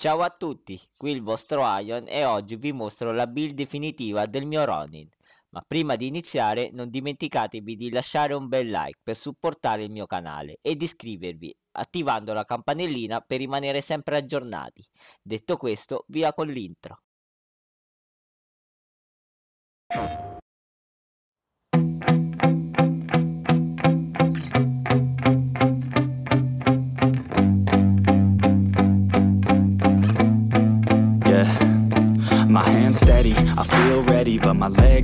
Ciao a tutti, qui il vostro Ion e oggi vi mostro la build definitiva del mio Ronin. Ma prima di iniziare non dimenticatevi di lasciare un bel like per supportare il mio canale e di iscrivervi attivando la campanellina per rimanere sempre aggiornati. Detto questo, via con l'intro.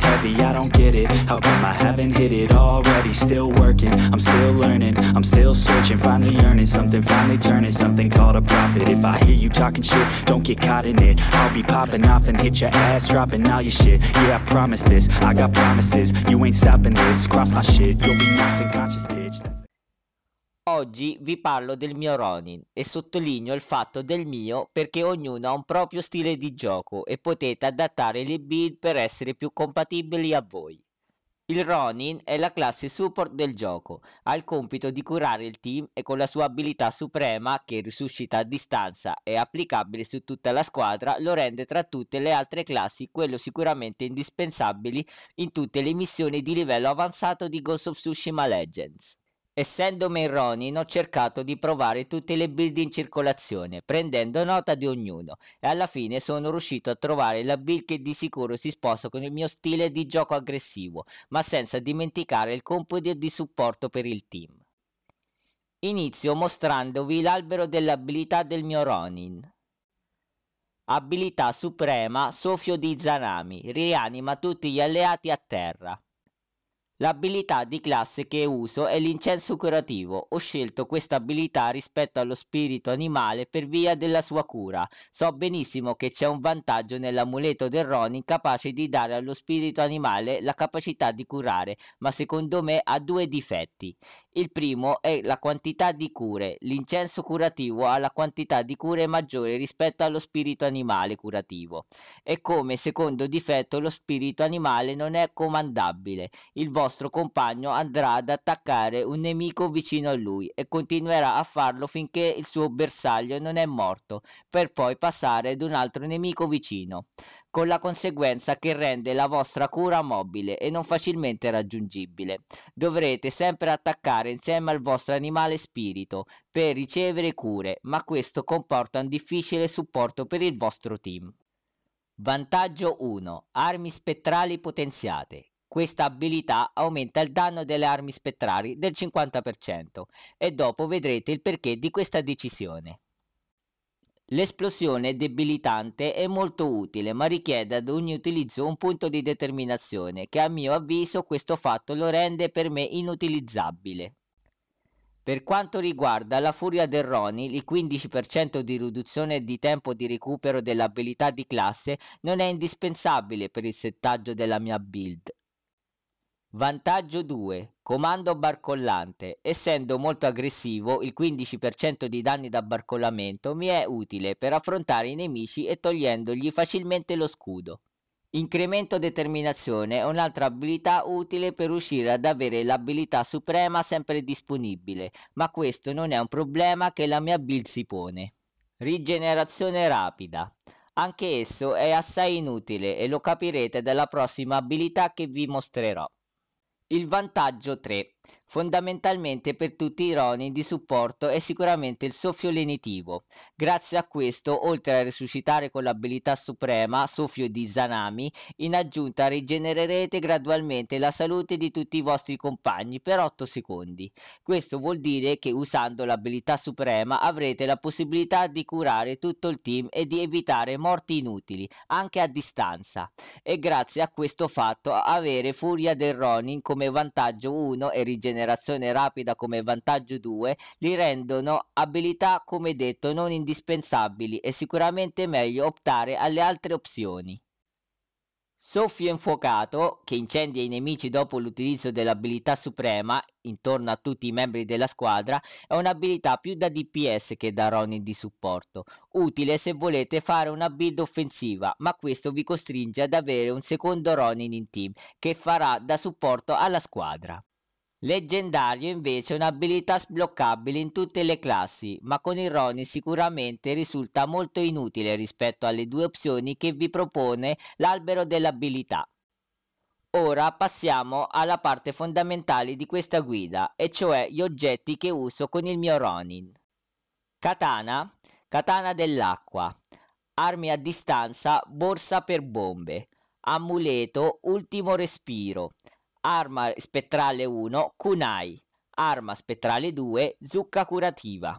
heavy, I don't get it How come I haven't hit it already? Still working, I'm still learning I'm still searching, finally earning Something finally turning, something called a profit If I hear you talking shit, don't get caught in it I'll be popping off and hit your ass Dropping all your shit, yeah I promise this I got promises, you ain't stopping this Cross my shit, you'll be knocked unconscious, bitch Oggi vi parlo del mio Ronin e sottolineo il fatto del mio perché ognuno ha un proprio stile di gioco e potete adattare le build per essere più compatibili a voi. Il Ronin è la classe support del gioco, ha il compito di curare il team e con la sua abilità suprema che risuscita a distanza e applicabile su tutta la squadra lo rende tra tutte le altre classi quello sicuramente indispensabile in tutte le missioni di livello avanzato di Ghost of Tsushima Legends. Essendo Ronin ho cercato di provare tutte le build in circolazione, prendendo nota di ognuno, e alla fine sono riuscito a trovare la build che di sicuro si sposa con il mio stile di gioco aggressivo, ma senza dimenticare il compito di supporto per il team. Inizio mostrandovi l'albero dell'abilità del mio Ronin. Abilità suprema Sofio di Zanami, rianima tutti gli alleati a terra. L'abilità di classe che uso è l'incenso curativo, ho scelto questa abilità rispetto allo spirito animale per via della sua cura. So benissimo che c'è un vantaggio nell'amuleto del Ronin capace di dare allo spirito animale la capacità di curare, ma secondo me ha due difetti. Il primo è la quantità di cure, l'incenso curativo ha la quantità di cure maggiore rispetto allo spirito animale curativo. E come secondo difetto lo spirito animale non è comandabile. Il vostro vostro compagno andrà ad attaccare un nemico vicino a lui e continuerà a farlo finché il suo bersaglio non è morto, per poi passare ad un altro nemico vicino, con la conseguenza che rende la vostra cura mobile e non facilmente raggiungibile. Dovrete sempre attaccare insieme al vostro animale spirito per ricevere cure, ma questo comporta un difficile supporto per il vostro team. Vantaggio 1. Armi spettrali potenziate. Questa abilità aumenta il danno delle armi spettrali del 50% e dopo vedrete il perché di questa decisione. L'esplosione debilitante è molto utile ma richiede ad ogni utilizzo un punto di determinazione che a mio avviso questo fatto lo rende per me inutilizzabile. Per quanto riguarda la furia del Ronin, il 15% di riduzione di tempo di recupero dell'abilità di classe non è indispensabile per il settaggio della mia build, Vantaggio 2. Comando barcollante. Essendo molto aggressivo, il 15% di danni da barcollamento mi è utile per affrontare i nemici e togliendogli facilmente lo scudo. Incremento determinazione è un'altra abilità utile per riuscire ad avere l'abilità suprema sempre disponibile, ma questo non è un problema che la mia build si pone. Rigenerazione rapida. Anche esso è assai inutile e lo capirete dalla prossima abilità che vi mostrerò. Il vantaggio 3. Fondamentalmente per tutti i Ronin di supporto è sicuramente il soffio lenitivo. Grazie a questo, oltre a resuscitare con l'abilità suprema, soffio di Zanami, in aggiunta rigenererete gradualmente la salute di tutti i vostri compagni per 8 secondi. Questo vuol dire che usando l'abilità suprema avrete la possibilità di curare tutto il team e di evitare morti inutili, anche a distanza. E grazie a questo fatto avere Furia del Ronin come vantaggio 1 e rigenerare di generazione rapida come Vantaggio 2 li rendono abilità come detto non indispensabili e sicuramente meglio optare alle altre opzioni. Soffio infuocato, che incendia i nemici dopo l'utilizzo dell'abilità suprema, intorno a tutti i membri della squadra, è un'abilità più da DPS che da Ronin di supporto, utile se volete fare una build offensiva, ma questo vi costringe ad avere un secondo Ronin in team, che farà da supporto alla squadra. Leggendario invece è un'abilità sbloccabile in tutte le classi, ma con il Ronin sicuramente risulta molto inutile rispetto alle due opzioni che vi propone l'albero dell'abilità. Ora passiamo alla parte fondamentale di questa guida, e cioè gli oggetti che uso con il mio Ronin. Katana, katana dell'acqua, armi a distanza, borsa per bombe, amuleto, ultimo respiro, Arma spettrale 1, Kunai. Arma spettrale 2, Zucca curativa.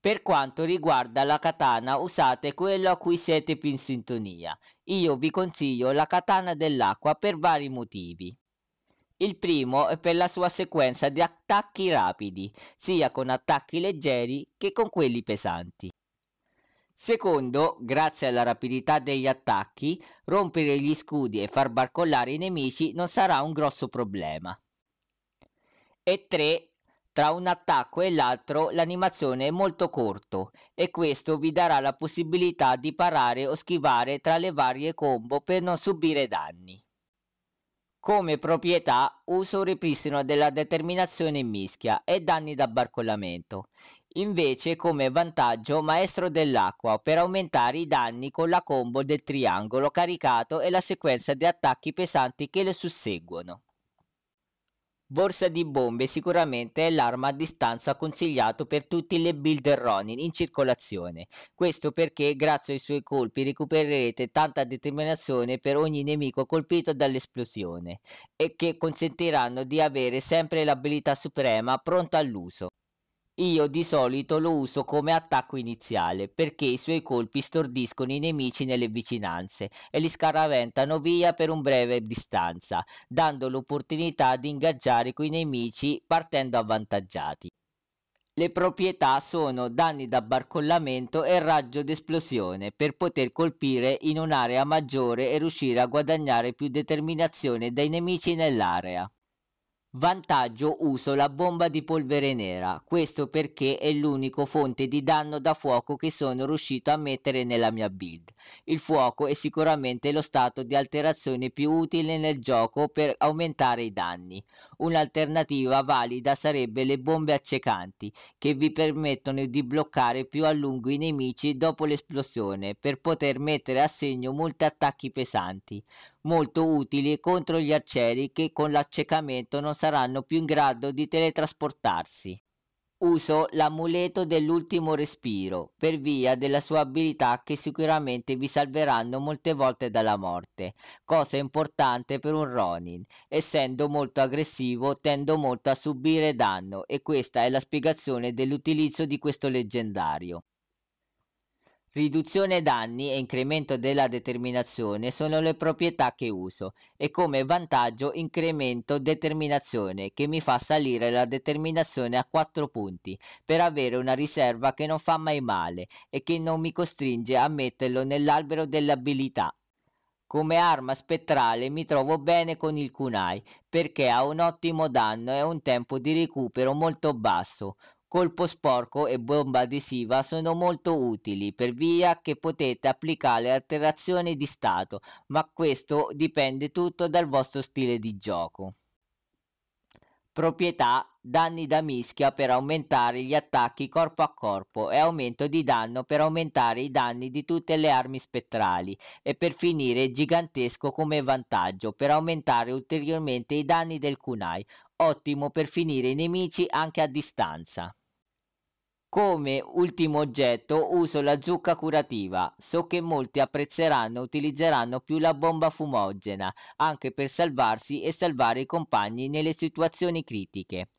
Per quanto riguarda la katana usate quello a cui siete più in sintonia. Io vi consiglio la katana dell'acqua per vari motivi. Il primo è per la sua sequenza di attacchi rapidi, sia con attacchi leggeri che con quelli pesanti. Secondo, grazie alla rapidità degli attacchi, rompere gli scudi e far barcollare i nemici non sarà un grosso problema. E 3. Tra un attacco e l'altro l'animazione è molto corto e questo vi darà la possibilità di parare o schivare tra le varie combo per non subire danni. Come proprietà uso un ripristino della determinazione in mischia e danni da barcollamento. Invece come vantaggio Maestro dell'Acqua per aumentare i danni con la combo del triangolo caricato e la sequenza di attacchi pesanti che le susseguono. Borsa di bombe sicuramente è l'arma a distanza consigliato per tutti le build Ronin in circolazione. Questo perché grazie ai suoi colpi recupererete tanta determinazione per ogni nemico colpito dall'esplosione e che consentiranno di avere sempre l'abilità suprema pronta all'uso. Io di solito lo uso come attacco iniziale perché i suoi colpi stordiscono i nemici nelle vicinanze e li scaraventano via per un breve distanza, dando l'opportunità di ingaggiare coi nemici partendo avvantaggiati. Le proprietà sono danni da barcollamento e raggio d'esplosione per poter colpire in un'area maggiore e riuscire a guadagnare più determinazione dai nemici nell'area. Vantaggio uso la bomba di polvere nera, questo perché è l'unico fonte di danno da fuoco che sono riuscito a mettere nella mia build. Il fuoco è sicuramente lo stato di alterazione più utile nel gioco per aumentare i danni. Un'alternativa valida sarebbe le bombe accecanti, che vi permettono di bloccare più a lungo i nemici dopo l'esplosione per poter mettere a segno molti attacchi pesanti molto utili contro gli arcieri che con l'accecamento non saranno più in grado di teletrasportarsi. Uso l'amuleto dell'ultimo respiro per via della sua abilità che sicuramente vi salveranno molte volte dalla morte, cosa importante per un Ronin. Essendo molto aggressivo tendo molto a subire danno e questa è la spiegazione dell'utilizzo di questo leggendario. Riduzione danni e incremento della determinazione sono le proprietà che uso e come vantaggio incremento determinazione che mi fa salire la determinazione a 4 punti per avere una riserva che non fa mai male e che non mi costringe a metterlo nell'albero dell'abilità. Come arma spettrale mi trovo bene con il kunai perché ha un ottimo danno e un tempo di recupero molto basso, colpo sporco e bomba adesiva sono molto utili per via che potete applicare alterazioni di stato, ma questo dipende tutto dal vostro stile di gioco. Proprietà danni da mischia per aumentare gli attacchi corpo a corpo e aumento di danno per aumentare i danni di tutte le armi spettrali e per finire gigantesco come vantaggio per aumentare ulteriormente i danni del kunai, ottimo per finire i nemici anche a distanza. Come ultimo oggetto uso la zucca curativa. So che molti apprezzeranno e utilizzeranno più la bomba fumogena, anche per salvarsi e salvare i compagni nelle situazioni critiche.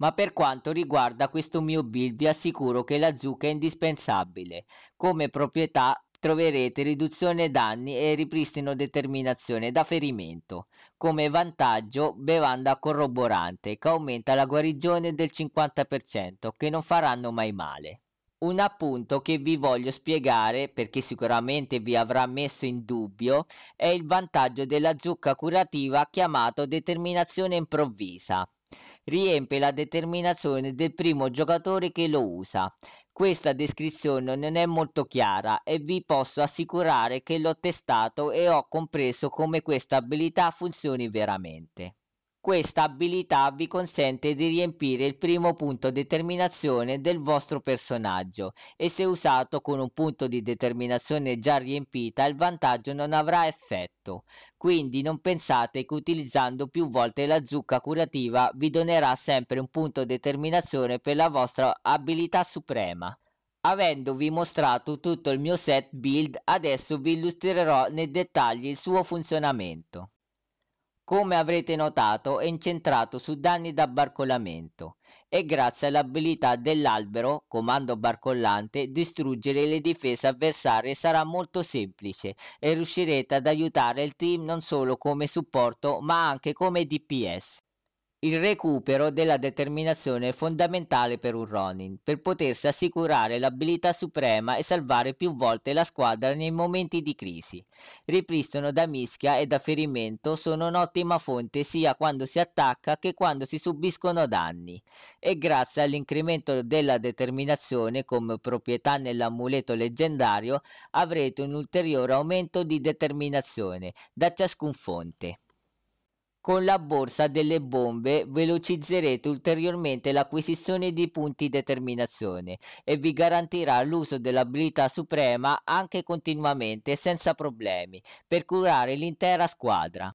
Ma per quanto riguarda questo mio build vi assicuro che la zucca è indispensabile. Come proprietà troverete riduzione danni e ripristino determinazione da ferimento. Come vantaggio bevanda corroborante che aumenta la guarigione del 50% che non faranno mai male. Un appunto che vi voglio spiegare perché sicuramente vi avrà messo in dubbio è il vantaggio della zucca curativa chiamato determinazione improvvisa riempie la determinazione del primo giocatore che lo usa. Questa descrizione non è molto chiara e vi posso assicurare che l'ho testato e ho compreso come questa abilità funzioni veramente. Questa abilità vi consente di riempire il primo punto determinazione del vostro personaggio e se usato con un punto di determinazione già riempita il vantaggio non avrà effetto. Quindi non pensate che utilizzando più volte la zucca curativa vi donerà sempre un punto determinazione per la vostra abilità suprema. Avendovi mostrato tutto il mio set build adesso vi illustrerò nei dettagli il suo funzionamento come avrete notato è incentrato su danni da barcollamento e grazie all'abilità dell'albero, comando barcollante, distruggere le difese avversarie sarà molto semplice e riuscirete ad aiutare il team non solo come supporto ma anche come DPS. Il recupero della determinazione è fondamentale per un Ronin, per potersi assicurare l'abilità suprema e salvare più volte la squadra nei momenti di crisi. Ripristino da mischia e da ferimento sono un'ottima fonte sia quando si attacca che quando si subiscono danni. E grazie all'incremento della determinazione come proprietà nell'amuleto leggendario avrete un ulteriore aumento di determinazione da ciascun fonte. Con la borsa delle bombe velocizzerete ulteriormente l'acquisizione di punti determinazione e vi garantirà l'uso dell'abilità suprema anche continuamente senza problemi per curare l'intera squadra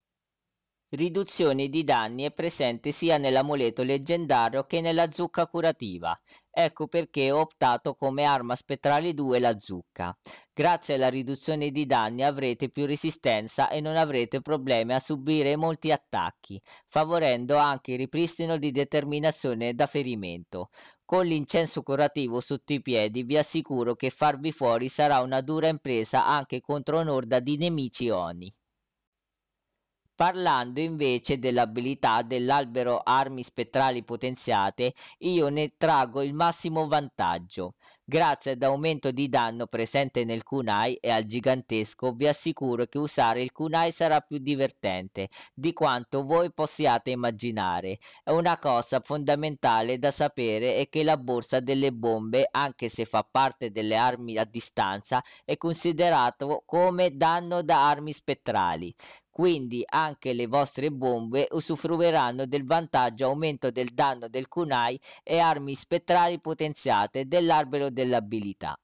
riduzione di danni è presente sia nell'amuleto leggendario che nella zucca curativa. Ecco perché ho optato come arma spettrale 2 la zucca. Grazie alla riduzione di danni avrete più resistenza e non avrete problemi a subire molti attacchi, favorendo anche il ripristino di determinazione da ferimento. Con l'incenso curativo sotto i piedi vi assicuro che farvi fuori sarà una dura impresa anche contro un'orda di nemici oni. Parlando invece dell'abilità dell'albero armi spettrali potenziate, io ne trago il massimo vantaggio. Grazie ad aumento di danno presente nel kunai e al gigantesco, vi assicuro che usare il kunai sarà più divertente di quanto voi possiate immaginare. Una cosa fondamentale da sapere è che la borsa delle bombe, anche se fa parte delle armi a distanza, è considerato come danno da armi spettrali quindi anche le vostre bombe usufruiranno del vantaggio aumento del danno del kunai e armi spettrali potenziate dell'albero dell'abilità.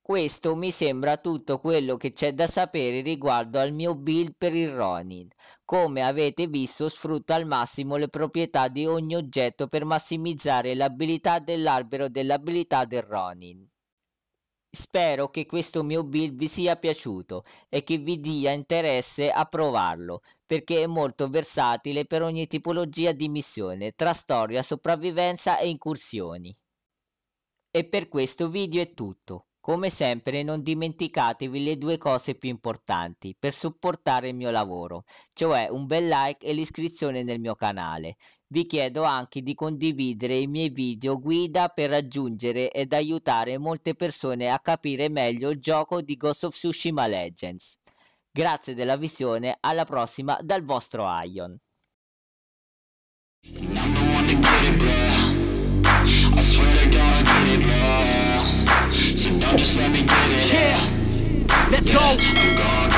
Questo mi sembra tutto quello che c'è da sapere riguardo al mio build per il Ronin. Come avete visto sfrutto al massimo le proprietà di ogni oggetto per massimizzare l'abilità dell'albero dell'abilità del Ronin. Spero che questo mio build vi sia piaciuto e che vi dia interesse a provarlo, perché è molto versatile per ogni tipologia di missione, tra storia, sopravvivenza e incursioni. E per questo video è tutto. Come sempre non dimenticatevi le due cose più importanti per supportare il mio lavoro, cioè un bel like e l'iscrizione nel mio canale. Vi chiedo anche di condividere i miei video guida per raggiungere ed aiutare molte persone a capire meglio il gioco di Ghost of Tsushima Legends. Grazie della visione, alla prossima dal vostro Ion. Don't just let me get it. Yeah, let's yeah. go.